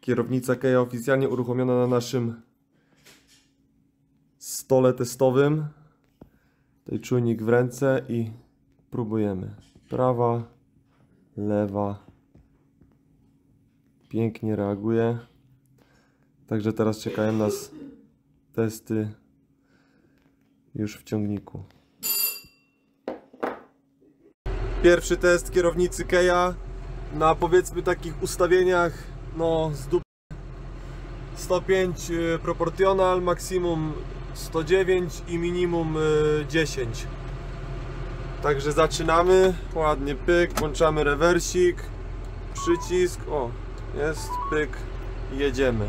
Kierownica Keja oficjalnie uruchomiona na naszym stole testowym. Tutaj czujnik w ręce i próbujemy. Prawa, lewa. Pięknie reaguje. Także teraz czekają nas testy już w ciągniku. Pierwszy test kierownicy Keja na powiedzmy takich ustawieniach no z dupy 105 y, proporcjonal, maksimum 109 i minimum 10 y, Także zaczynamy, ładnie pyk, włączamy rewersik, przycisk, o, jest, pyk, jedziemy.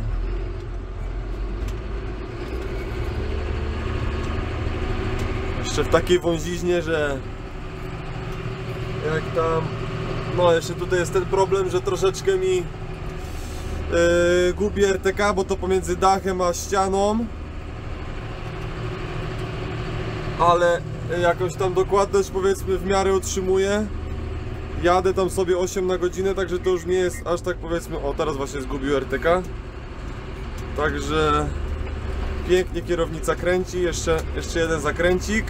Jeszcze w takiej wąziźnie, że jak tam, no jeszcze tutaj jest ten problem, że troszeczkę mi yy, gubi RTK, bo to pomiędzy dachem a ścianą. Ale jakąś tam dokładność powiedzmy w miarę utrzymuję. Jadę tam sobie 8 na godzinę, także to już nie jest aż tak powiedzmy... O, teraz właśnie zgubił RTK. Także pięknie kierownica kręci, jeszcze, jeszcze jeden zakręcik.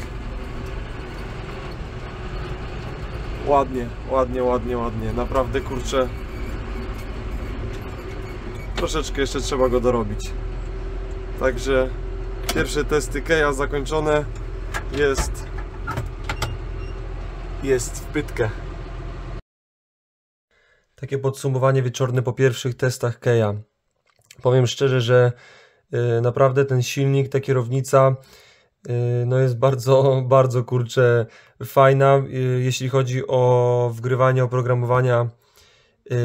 Ładnie, ładnie, ładnie, ładnie. Naprawdę kurczę, troszeczkę jeszcze trzeba go dorobić. Także pierwsze testy Keja zakończone. Jest jest w pytkę. Takie podsumowanie wieczorne po pierwszych testach Keja. Powiem szczerze, że y, naprawdę ten silnik, ta kierownica y, no jest bardzo, bardzo kurcze fajna, y, jeśli chodzi o wgrywanie oprogramowania Y,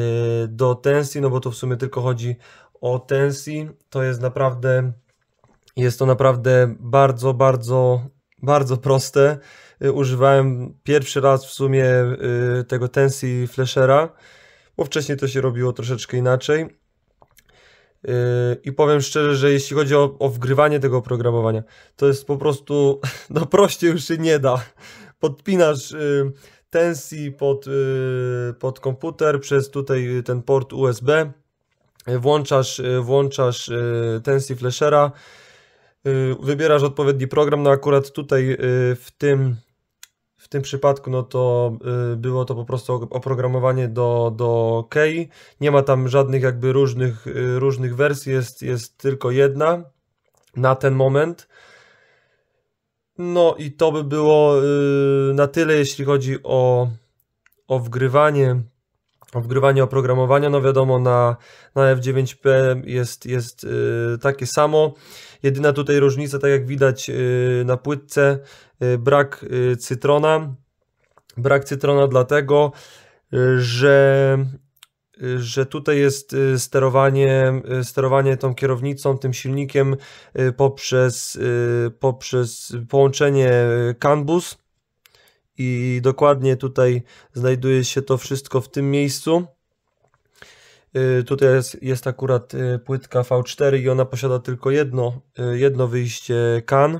do tensji, no bo to w sumie tylko chodzi o tensji, to jest naprawdę, jest to naprawdę bardzo, bardzo, bardzo proste. Y, używałem pierwszy raz w sumie y, tego tensji flashera, bo wcześniej to się robiło troszeczkę inaczej. I powiem szczerze, że jeśli chodzi o, o wgrywanie tego oprogramowania, to jest po prostu, no prościej już się nie da. Podpinasz ekstensji pod, y, pod komputer przez tutaj ten port USB. Włączasz, y, włączasz y, Tensi Flashera, wybierasz odpowiedni program. No akurat tutaj w tym, w tym przypadku no to było to po prostu oprogramowanie do, do Key Nie ma tam żadnych jakby różnych, różnych wersji, jest, jest tylko jedna na ten moment. No i to by było y, na tyle, jeśli chodzi o, o wgrywanie o wgrywanie oprogramowania, no wiadomo na, na F9P jest, jest yy, takie samo. Jedyna tutaj różnica, tak jak widać yy, na płytce, yy, brak y, cytrona. Brak cytrona dlatego, że że tutaj jest y, sterowanie, y, sterowanie tą kierownicą, tym silnikiem y, poprzez, poprzez połączenie kanbus i dokładnie tutaj znajduje się to wszystko w tym miejscu. Tutaj jest, jest akurat płytka V4 i ona posiada tylko jedno, jedno wyjście kan,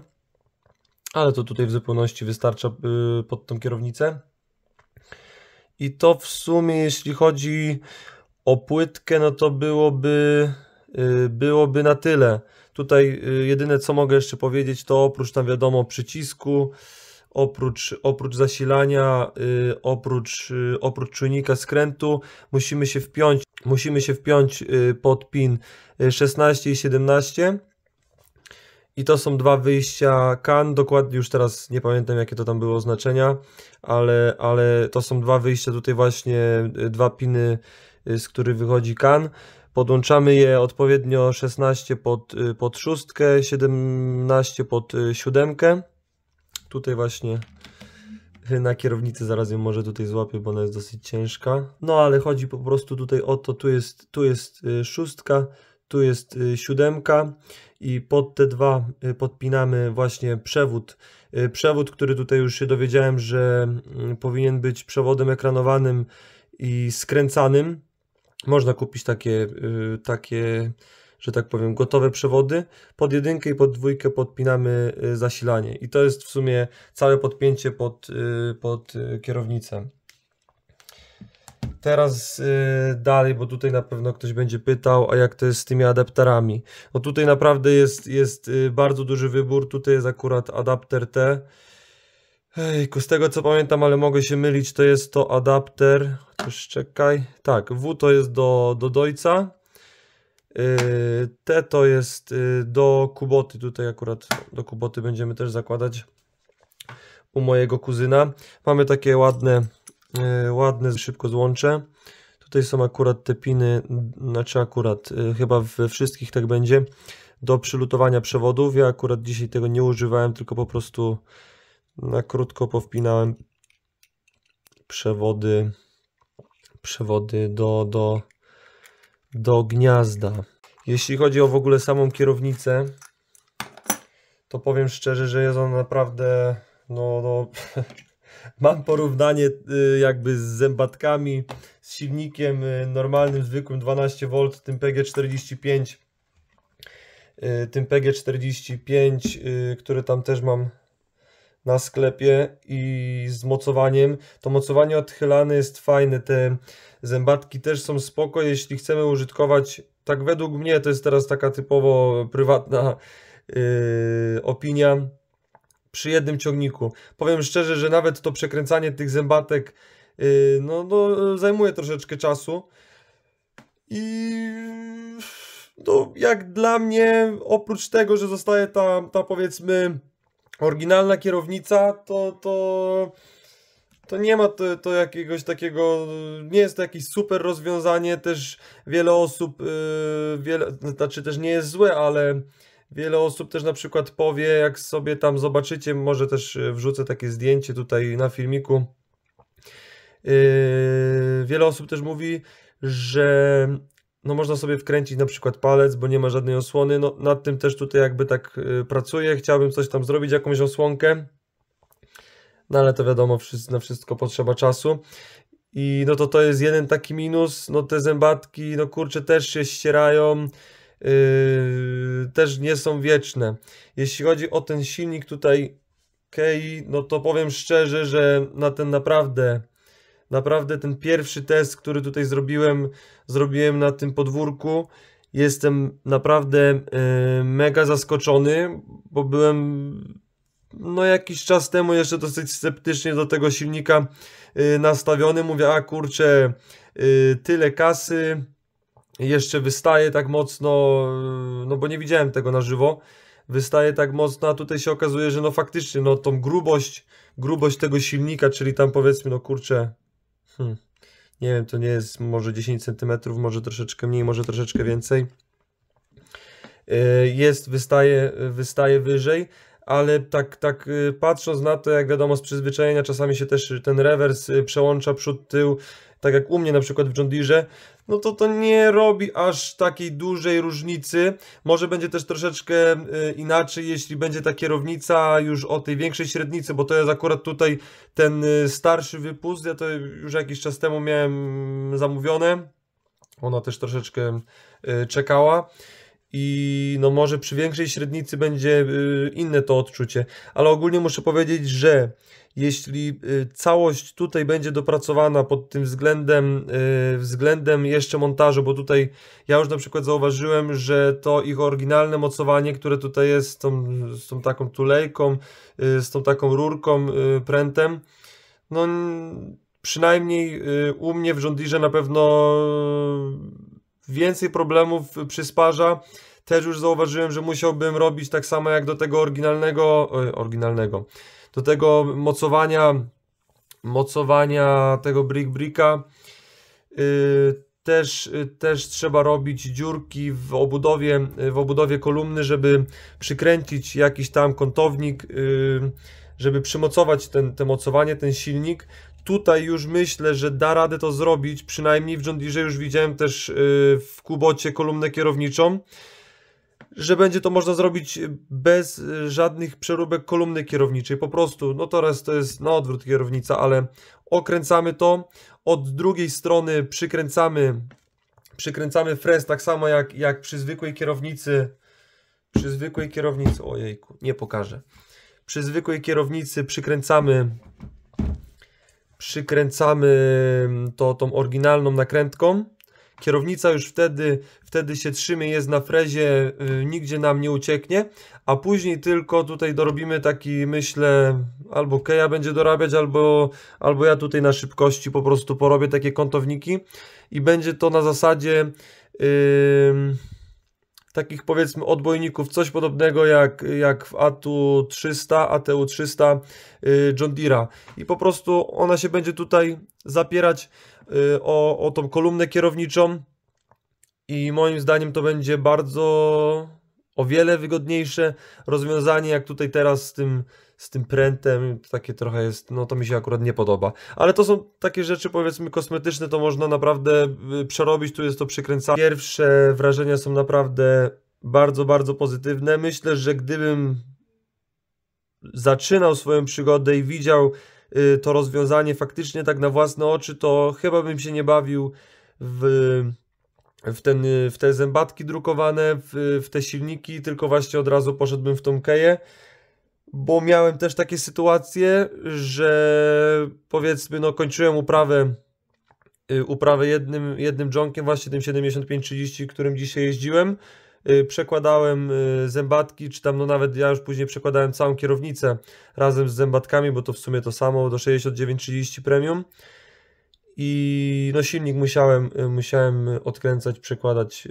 ale to tutaj w zupełności wystarcza pod tą kierownicę. I to w sumie, jeśli chodzi o płytkę, no to byłoby, y, byłoby na tyle. Tutaj y, jedyne co mogę jeszcze powiedzieć, to oprócz tam wiadomo przycisku, oprócz, oprócz zasilania, y, oprócz, oprócz czujnika skrętu, musimy się wpiąć, musimy się wpiąć pod pin 16 i 17 i to są dwa wyjścia Kan, dokładnie już teraz nie pamiętam jakie to tam było znaczenia, ale, ale to są dwa wyjścia tutaj właśnie, y, dwa piny, y, z których wychodzi Kan. Podłączamy je odpowiednio 16 pod, y, pod szóstkę, 17 pod siódemkę. Tutaj właśnie na kierownicy zaraz ją może tutaj złapię, bo ona jest dosyć ciężka. No ale chodzi po prostu tutaj o to, tu jest, tu jest szóstka, tu jest siódemka i pod te dwa y, podpinamy właśnie przewód. Y, przewód, który tutaj już się dowiedziałem, że mm, powinien być przewodem ekranowanym i skręcanym. Można kupić takie, y, takie że tak powiem, gotowe przewody. Pod jedynkę i pod dwójkę podpinamy zasilanie. I to jest w sumie całe podpięcie pod, pod kierownicę. Teraz y, dalej, bo tutaj na pewno ktoś będzie pytał, a jak to jest z tymi adapterami? No tutaj naprawdę jest, jest y, bardzo duży wybór. Tutaj jest akurat adapter T. Ejku, z tego co pamiętam, ale mogę się mylić, to jest to adapter. Chociaż czekaj. Tak, W to jest do, do Dojca. Y, T to jest do Kuboty. Tutaj akurat do Kuboty będziemy też zakładać u mojego kuzyna. Mamy takie ładne E, ładne, szybko złączę. Tutaj są akurat te piny, znaczy akurat, e, chyba we wszystkich tak będzie, do przylutowania przewodów. Ja akurat dzisiaj tego nie używałem, tylko po prostu na krótko powpinałem przewody, przewody do, do, do gniazda. Jeśli chodzi o w ogóle samą kierownicę, to powiem szczerze, że jest ona naprawdę no, no mam porównanie y, jakby z zębatkami, z silnikiem y, normalnym, zwykłym 12V, tym PG45, y, tym PG45, który tam też mam na sklepie i z mocowaniem. To mocowanie odchylane jest fajne, te zębatki też są spoko, jeśli chcemy użytkować, tak według mnie, to jest teraz taka typowo prywatna yy, opinia, przy jednym ciągniku. Powiem szczerze, że nawet to przekręcanie tych zębatek y, no, no, zajmuje troszeczkę czasu. I no, jak dla mnie, oprócz tego, że zostaje ta, ta powiedzmy oryginalna kierownica, to, to, to nie ma to, to jakiegoś takiego, nie jest to jakieś super rozwiązanie, też wiele osób, yy, wiele, znaczy też nie jest złe, ale Wiele osób też na przykład powie, jak sobie tam zobaczycie, może też e, wrzucę takie zdjęcie tutaj na filmiku. Yy, wiele osób też mówi, że no można sobie wkręcić na przykład palec, bo nie ma żadnej osłony. No, nad tym też tutaj jakby tak e, pracuję. Chciałbym coś tam zrobić, jakąś osłonkę. No ale to wiadomo, na wszystko potrzeba czasu. I no to to jest jeden taki minus. No te zębatki, no kurczę, też się ścierają yy, też nie są wieczne. Jeśli chodzi o ten silnik tutaj Kei, no to powiem szczerze, że na ten naprawdę naprawdę ten pierwszy test, który tutaj zrobiłem, zrobiłem na tym podwórku, jestem naprawdę yy, mega zaskoczony, bo byłem no jakiś czas temu jeszcze dosyć sceptycznie do tego silnika yy, nastawiony, mówię, a kurczę, yy, tyle kasy, jeszcze wystaje tak mocno, no bo nie widziałem tego na żywo, wystaje tak mocno, a tutaj się okazuje, że no faktycznie, no tą grubość, grubość tego silnika, czyli tam powiedzmy, no kurczę, hmm, nie wiem, to nie jest może 10 cm, może troszeczkę mniej, może troszeczkę więcej, y, jest, wystaje, wystaje wyżej, ale tak, tak y, patrząc na to, jak wiadomo z przyzwyczajenia, czasami się też ten rewers y, przełącza przód, tył, tak jak u mnie na przykład w John Deere, no to to nie robi aż takiej dużej różnicy. Może będzie też troszeczkę y, inaczej, jeśli będzie ta kierownica już o tej większej średnicy, bo to jest akurat tutaj ten starszy wypust, ja to już jakiś czas temu miałem mm, zamówione, ona też troszeczkę czekała i no może przy większej średnicy będzie y, inne to odczucie, ale ogólnie muszę powiedzieć, że jeśli y, całość tutaj będzie dopracowana pod tym względem, y, względem jeszcze montażu, bo tutaj ja już na przykład zauważyłem, że to ich oryginalne mocowanie, które tutaj jest z tą, z tą taką tulejką, z tą taką rurką, prętem, no przynajmniej u mnie w żondirze na pewno więcej problemów przysparza. Też już zauważyłem, że musiałbym robić tak samo jak do tego oryginalnego, e, oryginalnego, do tego mocowania, mocowania tego brick bricka. E, też, e, też trzeba robić dziurki w obudowie, w obudowie kolumny, żeby przykręcić jakiś tam kątownik, żeby przymocować ten, te mocowanie, ten silnik, tutaj już myślę, że da radę to zrobić, przynajmniej w John Deere już widziałem też y, w Kubocie kolumnę kierowniczą, że będzie to można zrobić y, bez y, żadnych przeróbek kolumny kierowniczej, po prostu, no teraz to jest na no, odwrót kierownica, ale okręcamy to, od drugiej strony przykręcamy, przykręcamy frez tak samo jak, jak przy zwykłej kierownicy, przy zwykłej kierownicy, ojejku, nie pokażę, przy zwykłej kierownicy przykręcamy przykręcamy mm, to tą oryginalną nakrętką. Kierownica już wtedy, wtedy się trzymie, jest na frezie, y, nigdzie nam nie ucieknie, a później tylko tutaj dorobimy taki, myślę, albo Keja będzie dorabiać, albo, albo ja tutaj na szybkości po prostu porobię takie kątowniki i będzie to na zasadzie... Yy, takich powiedzmy odbojników, coś podobnego jak, jak w ATU 300, ATU 300 John Deere'a i po prostu ona się będzie tutaj zapierać y, o, o tą kolumnę kierowniczą i moim zdaniem to będzie bardzo o wiele wygodniejsze rozwiązanie, jak tutaj teraz z tym, z tym prętem, takie trochę jest, no to mi się akurat nie podoba. Ale to są takie rzeczy, powiedzmy, kosmetyczne, to można naprawdę y, przerobić, tu jest to przykręcanie. Pierwsze wrażenia są naprawdę bardzo, bardzo pozytywne. Myślę, że gdybym zaczynał swoją przygodę i widział y, to rozwiązanie faktycznie tak na własne oczy, to chyba bym się nie bawił w w, ten, y, w te zębatki drukowane, w, w te silniki, tylko właśnie od razu poszedłbym w tą keję, bo miałem też takie sytuacje, że powiedzmy, no kończyłem uprawę y, uprawę jednym, jednym jonkiem, właśnie tym 75-30, którym dzisiaj jeździłem. Y, przekładałem zębatki, czy tam no nawet ja już później przekładałem całą kierownicę razem z zębatkami, bo to w sumie to samo do 69-30 premium i no silnik musiałem, y, musiałem odkręcać, przekładać, y,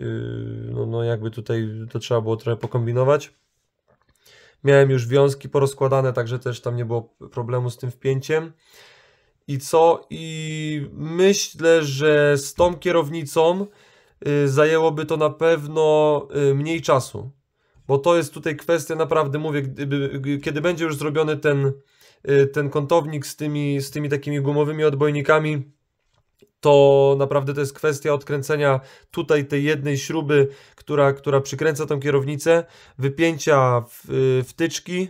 no, no jakby tutaj to trzeba było trochę pokombinować. Miałem już wiązki porozkładane, także też tam nie było problemu z tym wpięciem. I co? I myślę, że z tą kierownicą y, zajęłoby to na pewno mniej czasu. Bo to jest tutaj kwestia naprawdę, mówię, gdyby, kiedy będzie już zrobiony ten, ten kątownik z tymi, z tymi takimi gumowymi odbojnikami, to naprawdę to jest kwestia odkręcenia tutaj tej jednej śruby, która, która przykręca tą kierownicę, wypięcia y, wtyczki,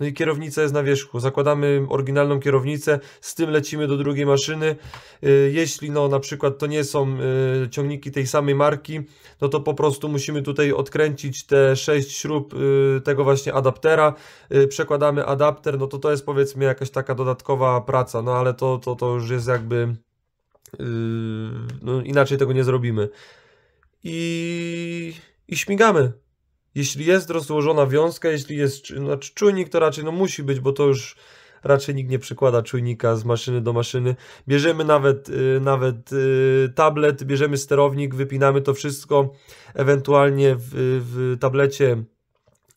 no i kierownica jest na wierzchu. Zakładamy oryginalną kierownicę, z tym lecimy do drugiej maszyny. Y, jeśli no na przykład to nie są y, ciągniki tej samej marki, no to po prostu musimy tutaj odkręcić te sześć śrub tego właśnie adaptera. Przekładamy adapter, no to to jest powiedzmy jakaś taka dodatkowa praca, no ale to, to, to już jest jakby Yy, no, inaczej tego nie zrobimy. I, I śmigamy. Jeśli jest rozłożona wiązka, jeśli jest znaczy czujnik, to raczej no musi być, bo to już raczej nikt nie przykłada czujnika z maszyny do maszyny. Bierzemy nawet, y, nawet y, tablet, bierzemy sterownik, wypinamy to wszystko, ewentualnie w, w tablecie,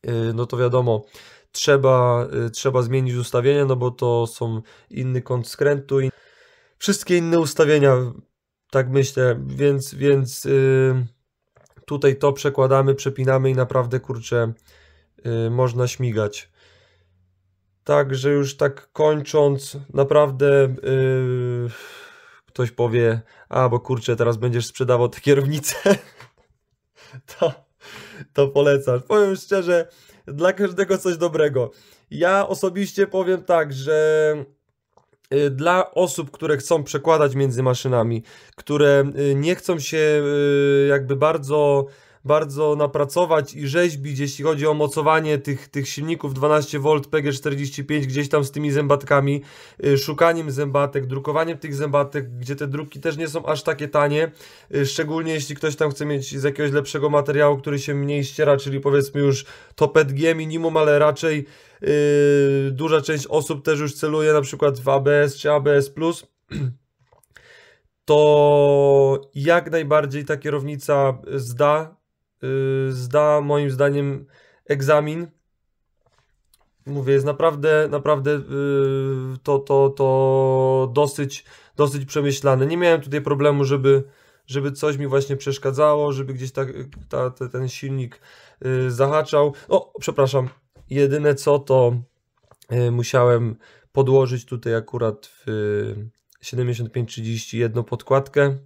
y, no to wiadomo, trzeba, trzeba zmienić ustawienie, no bo to są inny kąt skrętu wszystkie inne ustawienia, tak myślę, więc, więc yy, tutaj to przekładamy, przepinamy i naprawdę kurczę yy, można śmigać. Także już tak kończąc, naprawdę yy, ktoś powie, a bo kurczę, teraz będziesz sprzedawał te kierownicę. to, to polecasz. Powiem szczerze, dla każdego coś dobrego. Ja osobiście powiem tak, że Y, dla osób, które chcą przekładać między maszynami, które y, nie chcą się y, jakby bardzo bardzo napracować i rzeźbić, jeśli chodzi o mocowanie tych, tych silników 12V PG45 gdzieś tam z tymi zębatkami, szukaniem zębatek, drukowaniem tych zębatek, gdzie te druki też nie są aż takie tanie, szczególnie jeśli ktoś tam chce mieć z jakiegoś lepszego materiału, który się mniej ściera, czyli powiedzmy już to PETG minimum, ale raczej Yy, duża część osób też już celuje na przykład w ABS czy ABS+. To jak najbardziej ta kierownica zda, yy, zda moim zdaniem egzamin. Mówię, jest naprawdę, naprawdę yy, to, to, to dosyć, dosyć przemyślane. Nie miałem tutaj problemu, żeby, żeby coś mi właśnie przeszkadzało, żeby gdzieś tak, ta, ta, ten silnik zahaczał. O, przepraszam, Jedyne co to y, musiałem podłożyć tutaj akurat w 75-30 y, jedną podkładkę,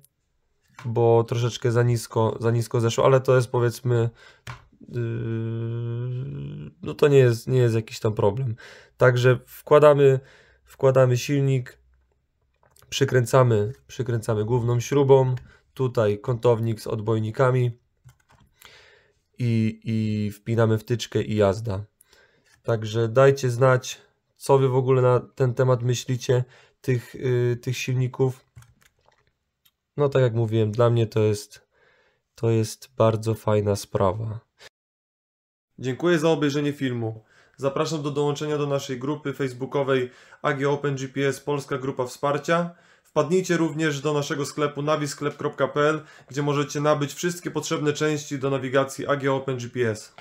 bo troszeczkę za nisko, za nisko zeszło, ale to jest powiedzmy y, no to nie jest, nie jest jakiś tam problem. Także wkładamy, wkładamy silnik, przykręcamy, przykręcamy główną śrubą, tutaj kątownik z odbojnikami i, i wpinamy wtyczkę i jazda. Także dajcie znać, co Wy w ogóle na ten temat myślicie, tych, yy, tych silników. No tak jak mówiłem, dla mnie to jest, to jest bardzo fajna sprawa. Dziękuję za obejrzenie filmu. Zapraszam do dołączenia do naszej grupy facebookowej AG Open GPS Polska Grupa Wsparcia. Wpadnijcie również do naszego sklepu nawisklep.pl, gdzie możecie nabyć wszystkie potrzebne części do nawigacji AG Open GPS.